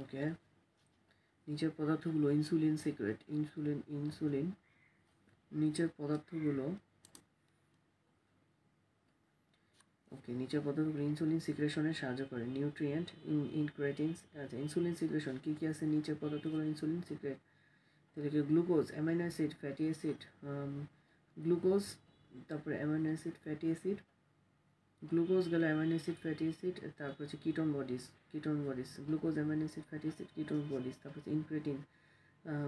ওকে নিচের পদার্থগুলো insulin secrete insulin insulin নিচের পদার্থগুলো ওকে নিচের পদার্থগুলো ইনসুলিন সিক্রেশনে সাহায্য করে নিউট্রিয়েন্ট ইনক্রেটিনস আচ্ছা ইনসুলিন সিক্রেশন কী কী আছে নিচের পদার্থগুলো ইনসুলিন সিক্রেট তাহলে glucose amino acid fatty acid glucose তারপরে amino acid fatty acid glucose গেল অ্যামাইনো অ্যাসিড ফ্যাটি অ্যাসিড তারপর হচ্ছে ketone bodies ketone bodies glucose amino acid fatty acid ketone bodies তারপর হচ্ছে incretin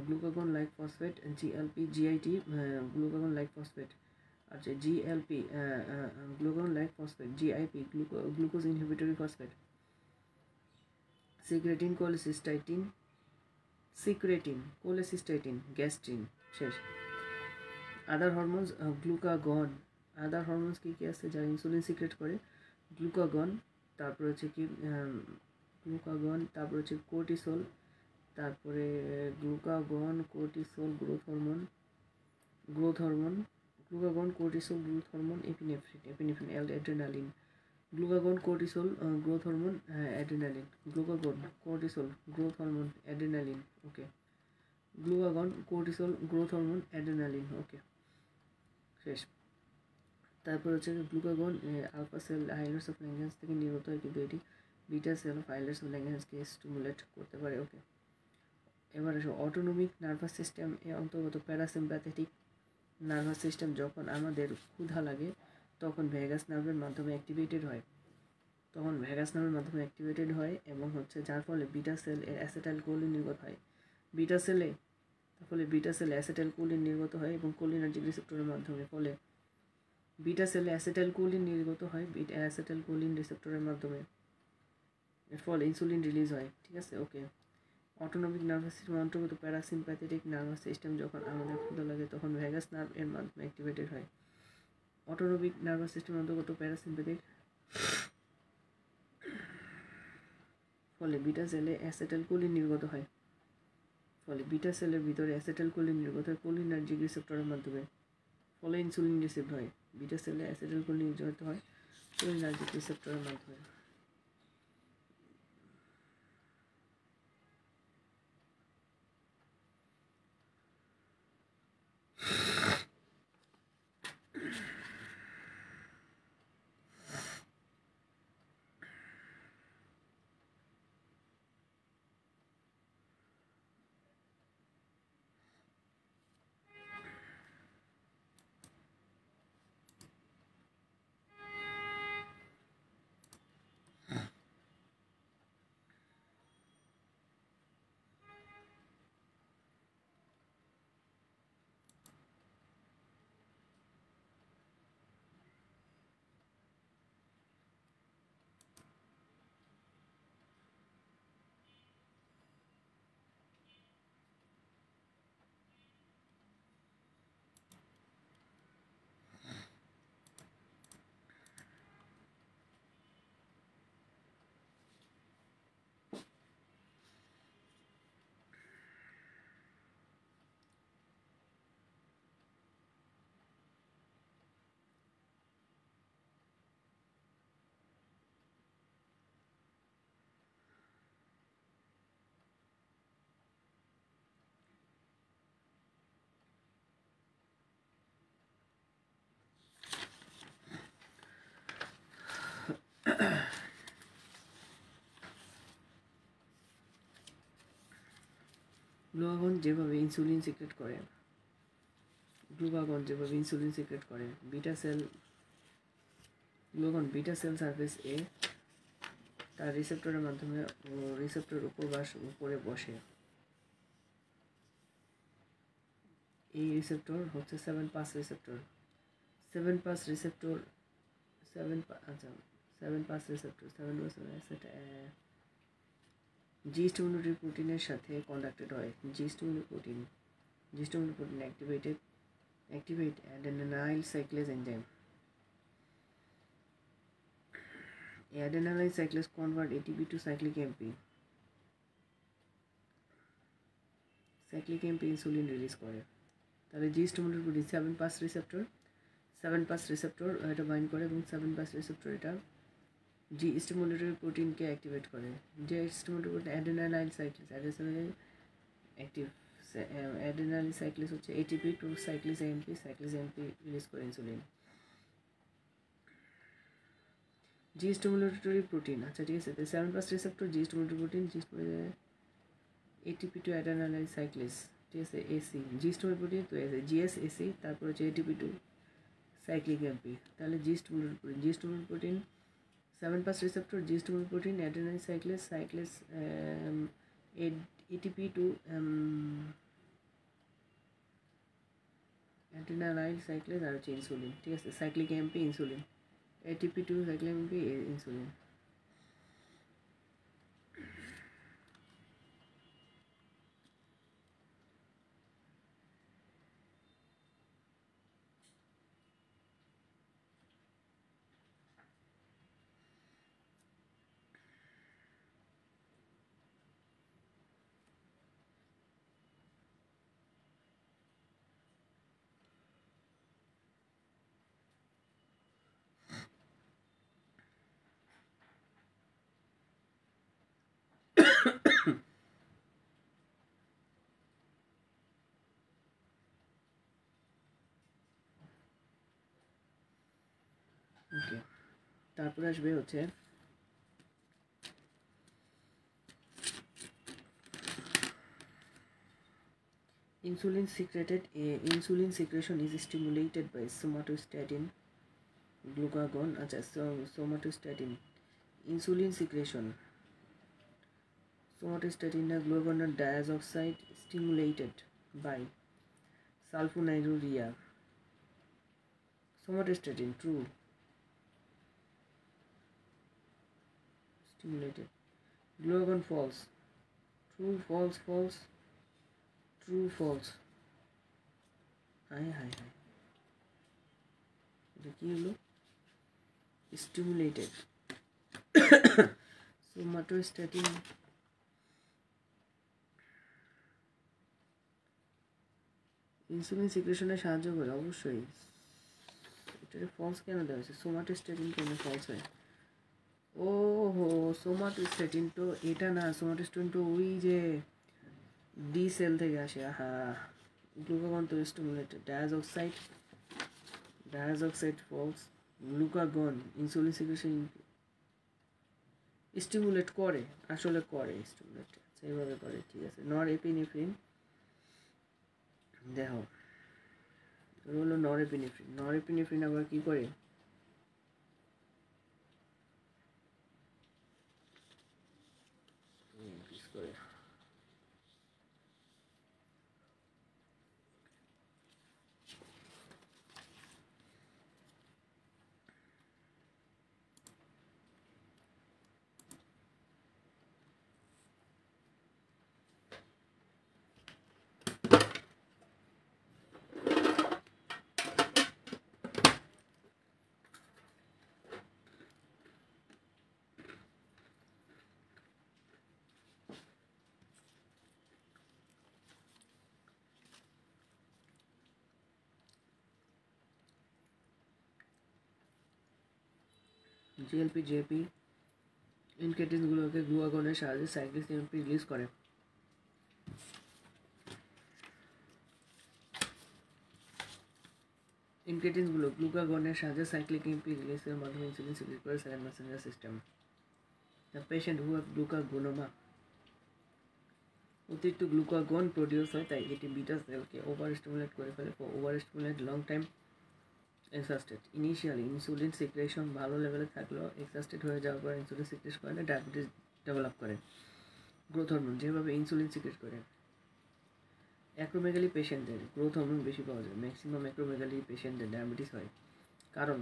glucagon like phosphate GLP GIT glucagon like phosphate আচ্ছা GLP glucagon like phosphate GIP glucose inhibitory phosphate secretin cholecystokinin secretin cholecystokinin gastrin শেষ other hormones glucagon other hormones কী কী আছে যা insulin secrete করে glucagon তারপর হচ্ছে কি গ্লুকাগন তারপর হচ্ছে কোর্টিসোল তারপরে glucagon cortisol growth hormone growth hormone glucagon cortisol growth hormone epinephrine epinephrine adrenaline glucagon cortisol growth hormone adrenaline glucagon cortisol growth hormone adrenaline okay glucagon cortisol growth hormone adrenaline okay শেষ তারপর হচ্ছে glucagon alpha cell islets of Langerhans থেকে নির্গত হয় কিন্তু এটি beta cell of islets of ল্যাঙ্গেন্সকে stimulate করতে পারে ওকে এবার আসো অটোনমিক নার্ভাস সিস্টেম এ অন্তর্গত প্যারাসিম্প্যাথেটিক নার্ভাস সিস্টেম যখন আমাদের ক্ষুধা লাগে তখন ভ্যাগাস নার্ভের মাধ্যমে অ্যাক্টিভেটেড হয় তখন ভ্যাগাস নার্ভের মাধ্যমে অ্যাক্টিভেটেড হয় এবং হচ্ছে যার ফলে বিটা সেল এর অ্যাসেটাইল কোলিন নির্গত হয় বিটা সেলে তার ফলে বিটা সেল অ্যাসেটাইল কোলিন নির্গত হয় এবং কোলিনার্জিক রিসেপ্টরের মাধ্যমে ফলে বিটা সেলে কোলিন নির্গত হয় বিটা কোলিন রিসেপ্টরের মাধ্যমে এর ফলে ইনসুলিন রিলিজ হয় ঠিক আছে ওকে অটোনমিক নার্ভাস সিস্টেম অন্তর্গত প্যারাসিম্প্যাথেটিক নার্ভাস সিস্টেম যখন আমাদের ক্ষুদা লাগে তখন ভ্যাগাস নার্ভ এর মাধ্যমে অ্যাক্টিভেটেড হয় অটোনমিক নার্ভাস সিস্টেম অন্তর্গত প্যারাসিম্প্যাথিক ফলে বিটা সেলে কোলিন নির্গত হয় ফলে বিটা সেলের ভিতরে কোলিন নির্গত হয় কোলিনার্জিক রিসেপ্টরের মাধ্যমে ফলে ইনসুলিন রিসিভ হয় বিটা সেলে অ্যাসিডাল কোলিন হয় সেলিন আলজিক রিসেপ্টরের মাধ্যমে গ্লুকাগন যেভাবে ইনসুলিন সিক্রেট করে গ্লুকাগন যেভাবে ইনসুলিন সিক্রেট করে beta cell glucagon beta cell surface এ তার রিসেপ্টরের মাধ্যমে রিসেপ্টর উপবাস উপরে বসে এই রিসেপ্টর হচ্ছে seven pass receptor seven pass receptor seven আচ্ছা seven pass receptor seven pass অ্যাসেট জিস্টমুলি প্রোটিনের সাথে কন্ডাক্টেড হয় G stimulatory protein G stimulatory protein activated activate adenylyl cyclase enzyme adenyl cyclase convert ATP to cyclic MP. Cyclic AMP insulin release করে তাহলে G স্টোমুলের protein seven pass receptor seven pass receptor এটা bind করে এবং seven pass receptor এটা জি stimulatory প্রোটিনকে activate করে যে stimulatory protein adenylyl cyclase adenylyl active adenyl cyclase হচ্ছে ATP to cyclic AMP cyclic AMP release করে ইনসুলিন জি স্টিমুলেটরি প্রোটিন আচ্ছা ঠিক আছে seven pass receptor G stimulatory protein G ATP to adenylyl cyclase ঠিক আছে AC জি stimulatory protein তো এসে GS AC তারপর হচ্ছে এটিপি টু সাইক্লিক এমপি তাহলে G stimulatory protein G stimulatory protein seven pass receptor G2 protein adenine cyclase cyclase um, ATP to um, adenylyl cyclase আর হচ্ছে insulin ঠিক আছে cyclic AMP insulin ATP to cyclic AMP insulin okay তারপরে আসবে হচ্ছে Insulin secreted uh, insulin secretion is stimulated by somatostatin, glucagon, আচ্ছা somatostatin. Insulin secretion. Somatostatin na glucagon na dioxide stimulated by sulfonylurea. Somatostatin true. stimulated. Glucagon false. True, false, false. True, false. Hi hi hi এটা কী হলো stimulated somatostatin insulin সিক্রেশনে সাহায্য করে অবশ্যই এটাকে false কেন দেওয়া হয়েছে সোমাটোস্ট্যাটিন কেন ফলস হয় ও হো ওহো সোমাটিস্টেট তো এটা না সোমাট স্টুডেন্ট ওই যে ডি সেল থেকে আসে হ্যাঁ গ্লুকাগন তো stimulate diazoxide diazoxide falls glucagon insulin secretion stimulate করে আসলে করে স্টিমুলেট সেইভাবে করে ঠিক আছে নর এপিনেফ্রিন দেখো হলো নর নরেপিনেফ্রিন আবার কী করে জিএলপি জেপি ইনকেটিসগুলোকে গুয়াগনের সাহায্যে সাইকেল সিএমপি রিলিজ করে ইনকেটিনগুলো গ্লুকাগনের সাহায্যে সাইক্লিক এমপি রিলিজের মাধ্যমে ইনসুলিন সিক্রিট করে second messenger system the patient who have glucagonoma অতিরিক্ত গ্লুকাগন প্রডিউস হয় তাই এটি বিটা সেলকে ওভার স্টিমুলেট করে ফেলে over stimulate long time exhausted initially insulin secretion ভালো লেভেলে থাকলেও এক্সাস্টেড হয়ে যাওয়ার পর ইনসুলিন সিক্রেট করে ডায়াবেটিস ডেভেলপ করে গ্রোথ হরমোন যেভাবে ইনসুলিন সিক্রেট করে অ্যাক্রোমেগালি পেশেন্টদের গ্রোথ হরমোন বেশি পাওয়া যায় ম্যাক্সিমাম অ্যাক্রোমেগালি পেশেন্টদের ডায়াবেটিস হয় কারণ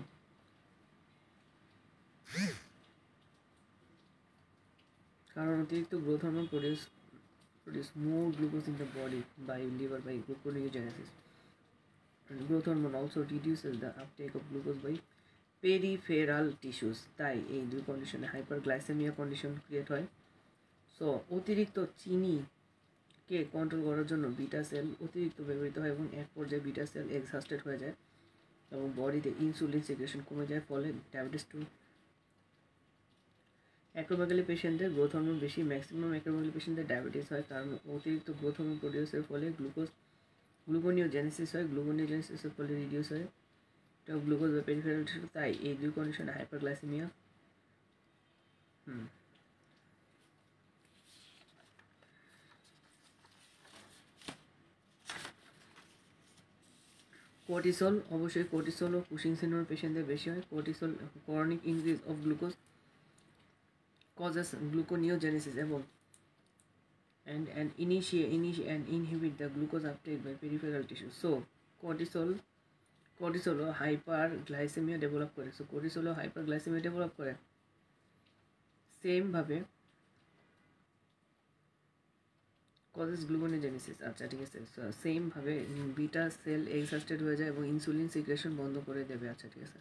কারণ অতিরিক্ত growth hormone produce produce more glucose in the body by liver by gluconeogenesis and growth hormone also reduces the of glucose glucose peripheral tissues তাই এই দুই কন্ডিশনে হাইপার গ্লাইসেমিয়া কন্ডিশন ক্রিয়েট হয় সো অতিরিক্ত চিনিকে কন্ট্রোল করার জন্য বিটা সেল অতিরিক্ত ব্যবহৃত হয় এবং এক পর্যায়ে বিটা সেল এক্সহাস্টেড হয়ে যায় এবং বডিতে ইনসুলিন সিক্রেশন কমে যায় ফলে ডায়াবেটিস টু অ্যাক্রোমেগালি পেশেন্টদের গ্রোথ হরমোন বেশি ম্যাক্সিমাম অ্যাক্রোমেগালি পেশেন্টদের ডায়াবেটিস হয় কারণ অতিরিক্ত গ্রোথ হরমোন প্রডিউসের ফলে গ্লুকোজ গ্লুকোনিওজেনেসিস হয় গ্লুকোনিওজেনেসিসের ফলে রিডিউস হয় এটা গ্লুকোজ বা পেরিফেরাল তাই এই দুই কন্ডিশন হাইপারগ্লাইসেমিয়া হুম কর্টিসল অবশ্যই কর্টিসল ও কুশিং সিনোর পেশেন্টদের বেশি হয় cortisol chronic increase of glucose causes gluconeogenesis এবং and, and initiate, initiate and inhibit the glucose uptake by peripheral tissue. So cortisol cortisol ও হাইপারগ্লাইসেমিয়া ডেভেলপ করে সো কর্টিসল ও হাইপারগ্লাইসেমিয়া ডেভেলপ করে সেমভাবে কজেস গ্লুকোনেজেনেসিস আচ্ছা ঠিক আছে সেমভাবে বিটা সেল এক্সাস্টেড হয়ে যায় এবং ইনসুলিন সিক্রেশন বন্ধ করে দেবে আচ্ছা ঠিক আছে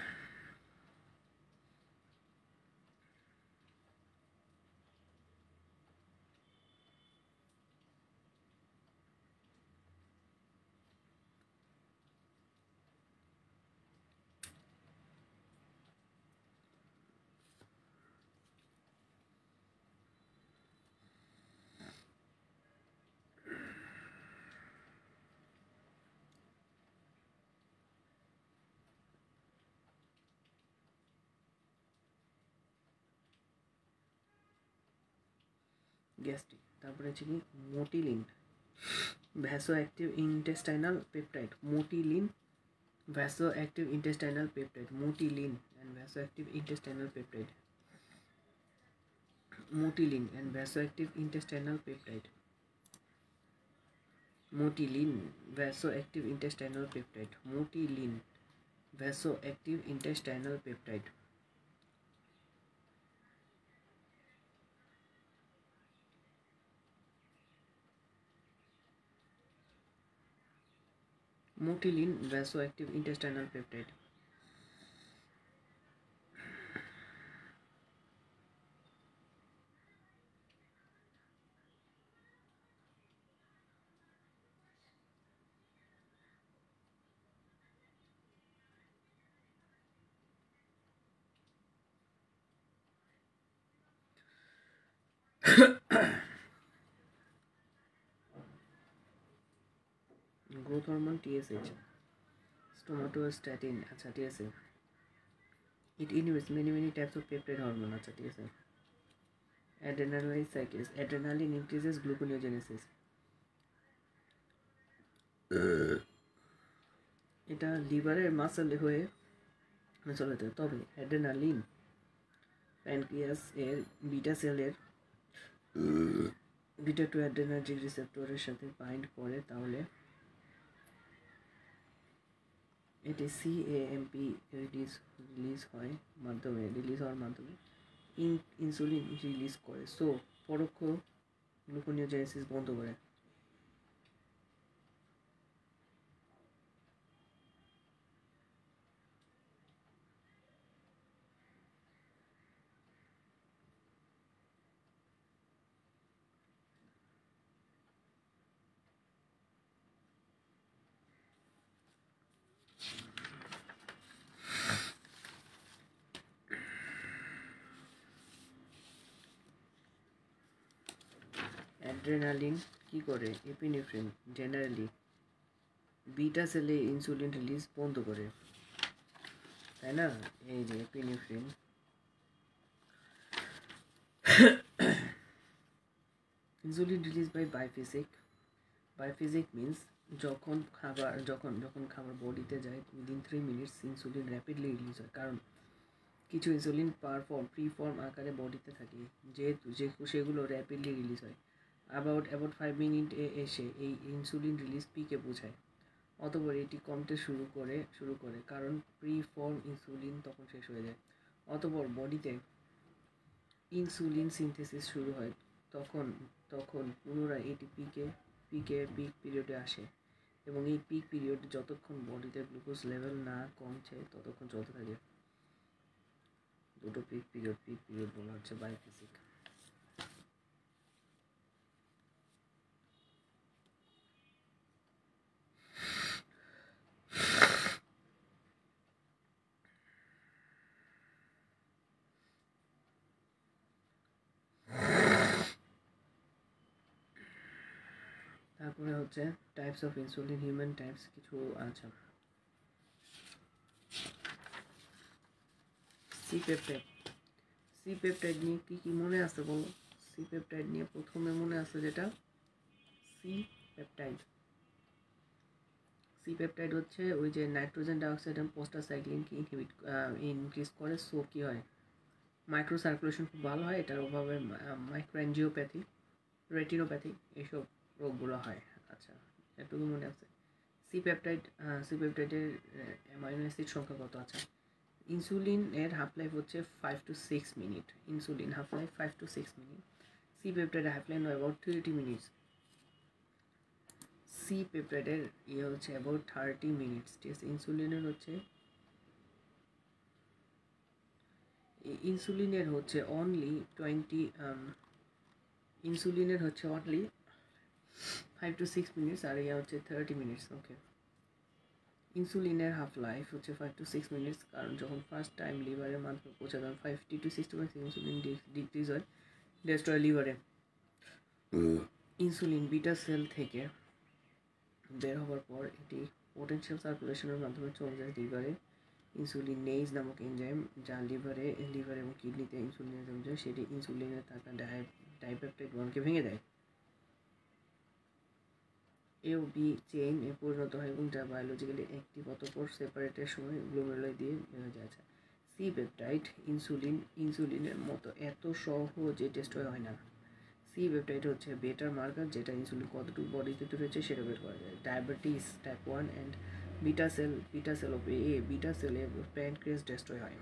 गैस्ट्रिक तपर आज motilin vasoactive intestinal peptide motilin vasoactive intestinal peptide motilin and vasoactive intestinal peptide motilin and vasoactive intestinal peptide motilin vasoactive intestinal peptide motilin vasoactive intestinal peptide motilin vasoactive intestinal peptide formal TSH stomatostatin আচ্ছা TSH it inhibits many many types of peptide hormone আচ্ছা TSH adrenaline cycles adrenaline increases gluconeogenesis এটা লিভারের muscle হয়ে muscle হতে তবে adrenaline pancreas এর beta সেলের beta two adrenergic রিসেপ্টরের সাথে বাইন্ড করে তাহলে এটি সিএএমপি রিলিজ রিলিজ হয় মাধ্যমে রিলিজ হওয়ার মাধ্যমে ইনসুলিন রিলিজ করে সো পরোক্ষ গ্লুকোনিওজেনেসিস বন্ধ করে অ্যাড্রেনালিন কি করে এপিনেফ্রিন জেনারেলি বিটা সেলে ইনসুলিন রিলিজ বন্ধ করে তাই না এই যে epinephrine insulin release by biphasic biphasic means যখন খাবার যখন যখন খাবার বডিতে যায় within three minutes insulin rapidly release হয় কারণ কিছু ইনসুলিন পারফর্ম ফর্ম আকারে বডিতে থাকে যেহেতু যে সেগুলো র্যাপিডলি রিলিজ হয় অ্যাবাউট অ্যাবাউট ফাইভ মিনিটে এসে এই ইনসুলিন রিলিজ পিকে বোঝায় অতপর এটি কমতে শুরু করে শুরু করে কারণ প্রি ফর্ম ইনসুলিন তখন শেষ হয়ে যায় অতপর বডিতে ইনসুলিন সিনথেসিস শুরু হয় তখন তখন পুনরায় এটি পিকে পিকে পিক পিরিয়ডে আসে এবং এই পিক পিরিয়ড যতক্ষণ বডিতে গ্লুকোজ লেভেল না কমছে ততক্ষণ চলতে থাকে দুটো পিক পিরিয়ড পিক পিরিয়ড বলা হচ্ছে বায়োফিজিক্স হচ্ছে types of insulin human types কিছু আচ্ছা সি পেপটাইড সি পেপটাইড নিয়ে কী কী মনে আছে বলো সি পেপটাইড নিয়ে প্রথমে মনে আছে যেটা সি পেপটাইড সি পেপটাইড হচ্ছে ওই যে নাইট্রোজেন ডাইঅক্সাইড এবং পোস্টাসাইক্লিনকে ইনহিবিট ইনক্রিজ করে সো কী হয় মাইক্রো সার্কুলেশন খুব ভালো হয় এটার অভাবে মাইক্রো মাইক্রোএনজিওপ্যাথি রেটিনোপ্যাথি এইসব রোগগুলো হয় আচ্ছা এটুকু মনে আছে সি পেপটাইড সি পেপটাইডের অ্যামাইনো অ্যাসিড সংখ্যা কত আচ্ছা ইনসুলিন এর হাফ লাইফ হচ্ছে five to six minute insulin half life five to six minute C পেপটাইডের half life about thirty minutes C পেপটাইডের ইয়ে হচ্ছে অ্যাবাউট থার্টি মিনিটস ঠিক আছে ইনসুলিনের হচ্ছে ইনসুলিনের হচ্ছে অনলি টোয়েন্টি ইনসুলিনের হচ্ছে only five to six minutes আর ইয়া হচ্ছে থার্টি মিনিটস ওকে ইনসুলিনের হাফ লাইফ হচ্ছে ফাইভ টু সিক্স মিনিটস কারণ যখন ফার্স্ট টাইম লিভারের মাধ্যমে পৌঁছে তখন fifty to sixty percent insulin decrease হয় ডেস্ট্রয় লিভারে ইনসুলিন বিটা সেল থেকে বের হওয়ার পর এটি পোটেনশিয়াল সার্কুলেশনের মাধ্যমে চলে যায় লিভারে ইনসুলিন নেইজ নামক এনজাইম যা লিভারে লিভার এবং কিডনিতে ইনসুলিন এনজাইম যায় সেটি ইনসুলিনে থাকা ডাইপেপটাইড ওয়ানকে ভেঙে দেয় এও বি চেইন এ পরিণত হয় এবং যা বায়োলজিক্যালি অ্যাক্টিভ অতপর সেপারেটের সময় গ্লোমেরুলাই দিয়ে বেরোয় যায় সি পেপটাইড ইনসুলিন ইনসুলিনের মতো এত সহজে টেস্ট হয় না সি পেপটাইড হচ্ছে বেটার মার্কার যেটা ইনসুলিন কতটুকু বডিতে রয়েছে সেটা বের করা যায় diabetes type one and beta cell beta cell এ বিটা সেলে প্যানক্রিয়াস ডেস্ট্রয় হয়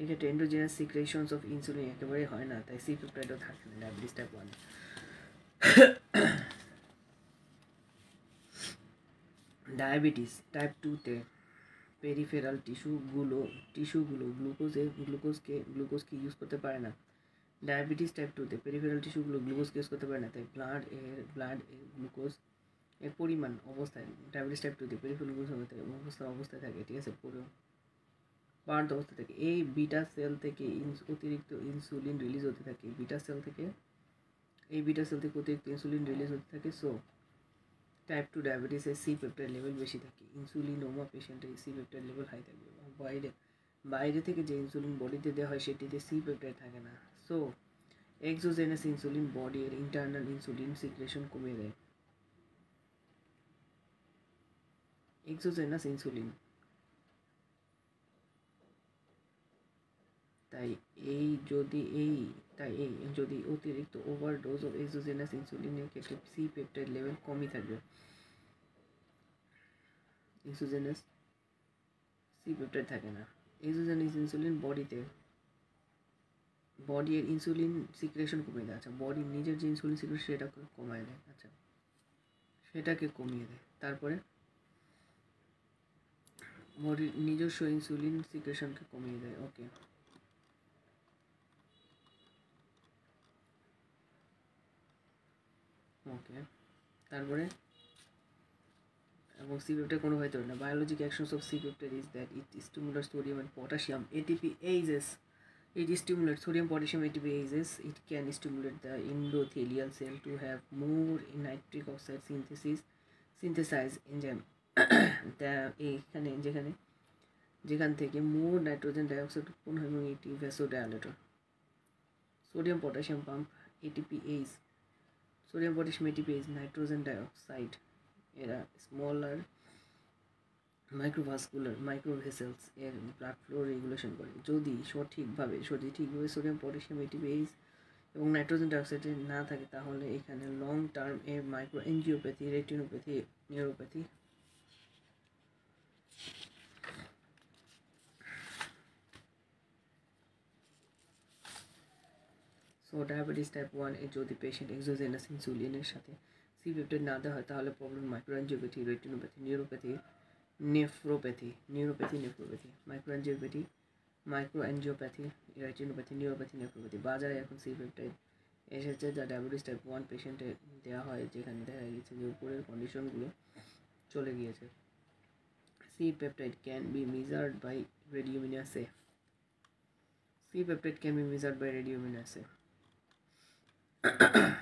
এক্ষেত্রে এন্ডোজেনাস সিক্রেশনস অফ ইনসুলিন একেবারেই হয় না তাই সি পেপটাইডও থাকে না diabetes type one diabetes type টুতে পেরিফেরাল টিস্যুগুলো টিস্যুগুলো গ্লুকোজে গ্লুকোজকে গ্লুকোজকে ইউজ করতে পারে না ডায়াবেটিস টাইপ টুতে পেরিফেরাল টিস্যুগুলো গ্লুকোজকে ইউজ করতে পারে না তাই ব্লাড এর ব্লাড এর গ্লুকোজ এর পরিমাণ অবস্থায় ডায়াবেটিস টাইপ টুতে পেরিফেরাল গ্লুকোজ থাকে অবস্থা অবস্থায় থাকে ঠিক আছে পার্ট অবস্থা থাকে এই বিটা সেল থেকে অতিরিক্ত ইনসুলিন রিলিজ হতে থাকে বিটা সেল থেকে এই বিটা সেল থেকে অতিরিক্ত ইনসুলিন রিলিজ হতে থাকে সো টাইপ টু ডায়াবেটিসের সি পেপটাইড লেভেল বেশি থাকে ইনসুলিনোমা পেশেন্টের সি পেপটাইড লেভেল হাই থাকবে বাইরে বাইরে থেকে যে ইনসুলিন বডিতে দেওয়া হয় সেটিতে সি পেপটাইড থাকে না সো এক্সোজেনাস ইনসুলিন বডির ইন্টারনাল ইনসুলিন সিক্রেশন কমিয়ে দেয় এক্সোজেনাস ইনসুলিন তাই এই যদি এই তাই এই যদি অতিরিক্ত ওভারডোজ অফ এজোজেনাস ইনসুলিনের ক্ষেত্রে সি পেপটাইড লেভেল কমই থাকবে ইনসুজেনাস সি পেপটাইড থাকে না এক্সোজেনাস ইনসুলিন বডিতে বডির ইনসুলিন সিক্রেশন কমিয়ে দেয় আচ্ছা বডির নিজের যে ইনসুলিন সিক্রেশন সেটা কমায় দেয় আচ্ছা সেটাকে কমিয়ে দেয় তারপরে বডির নিজস্ব ইনসুলিন সিক্রেশনকে কমিয়ে দেয় ওকে ওকে তারপরে এবং সিক্রেটে কোনো ভয় না biologic action of secreted is that it stimulate sodium and potassium ATPase stimulate sodium sodium ATP ATP it can stimulate the endothelial cell to to more more nitric oxide synthesis synthesize enzyme. এখানে যেখানে যেখান থেকে মোর nitrogen dioxide উৎপন্ন হয় এবং এটি vasodilator sodium potassium pump ATPase sodium potassium ATP is nitrogen dioxide এরা smaller microvascular microvessels এর ব্লাড ফ্লো রেগুলেশন করে যদি সঠিকভাবে শরীর ঠিকভাবে সোডিয়াম পটাশিয়াম এটিপিএস এবং নাইট্রোজেন ডাইঅক্সাইড না থাকে তাহলে এখানে লং টার্ম এর microangiopathy retinopathy neuropathy so diabetes type one এর যদি পেশেন্ট এক্সোজেনাস ইনসুলিনের সাথে সি পেপটাইড না দেওয়া হয় তাহলে problem microangiopathy retinopathy neuropathy nephropathy neuropathy nephropathy microangiopathy microangiopathy retinopathy neuropathy nephropathy বাজারে এখন সি পেপটাইড এসেছে যা ডায়াবেটিস টাইপ ওয়ান পেশেন্টে দেওয়া হয় যেখানে দেখা গেছে যে উপরের কন্ডিশনগুলো চলে গিয়েছে C peptide can be measured by radioimmunoassay C peptide can be measured by radioimmunoassay Ahem.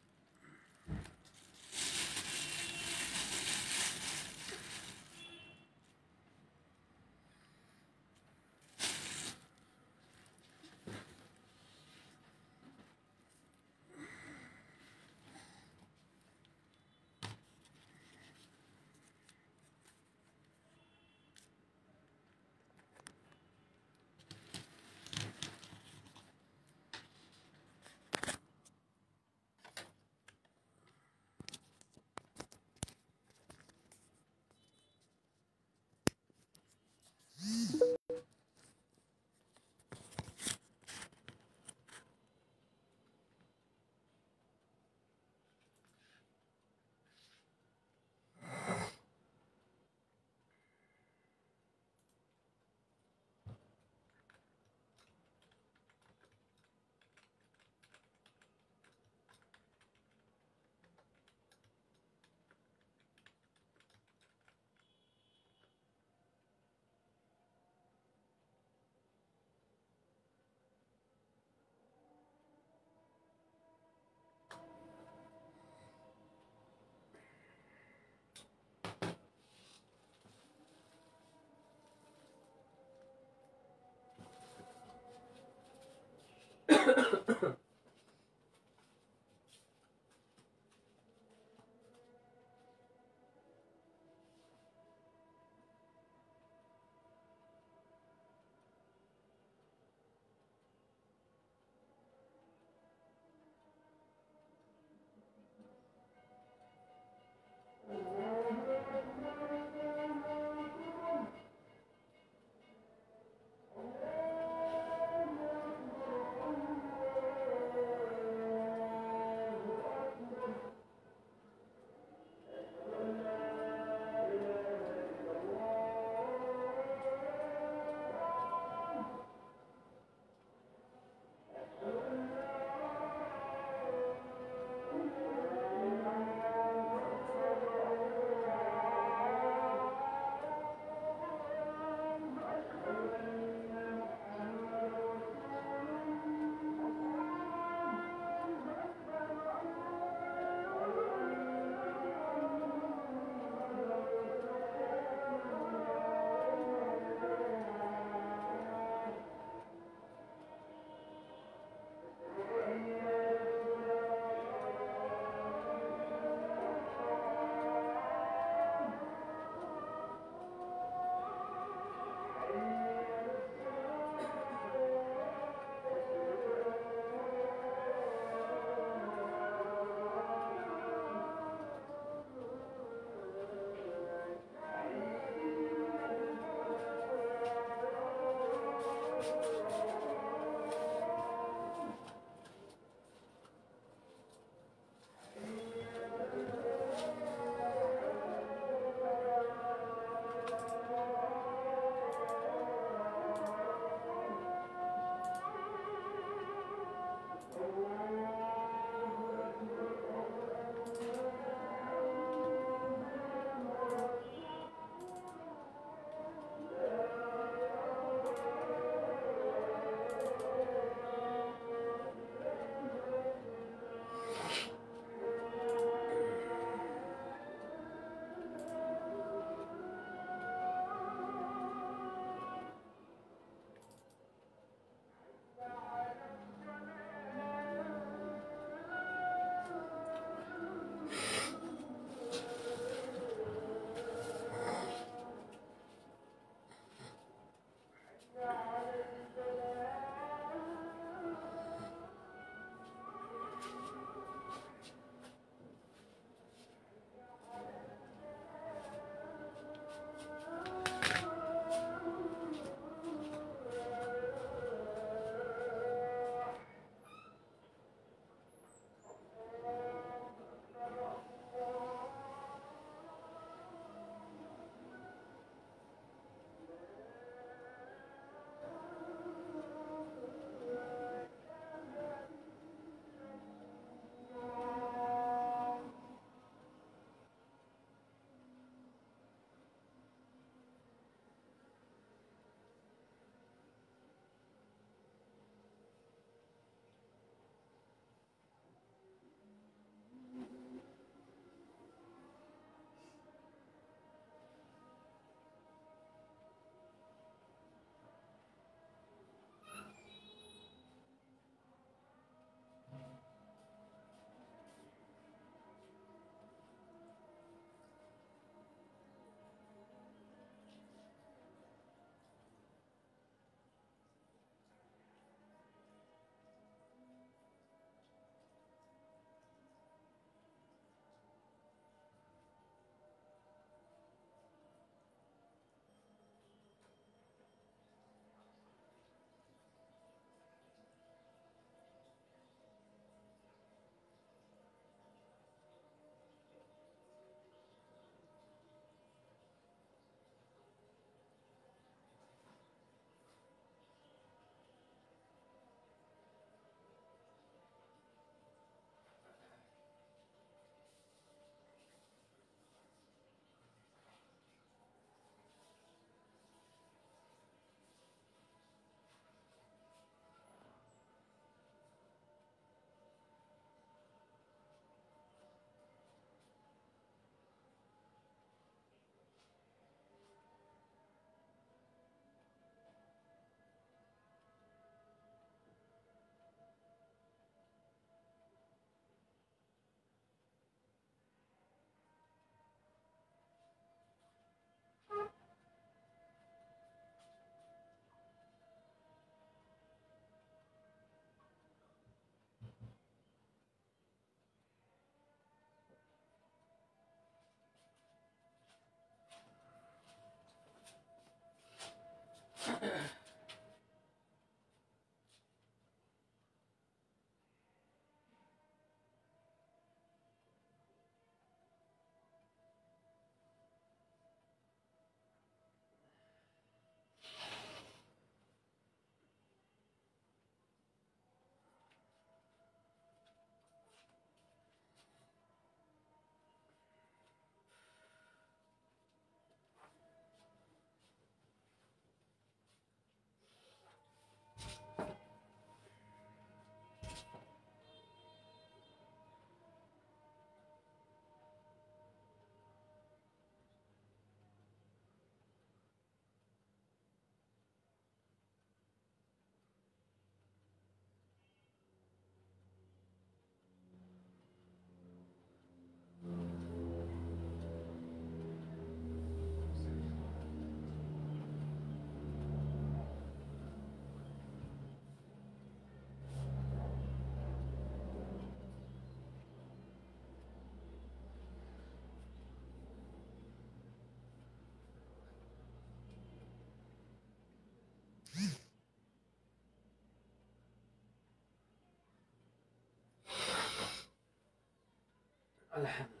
الحمد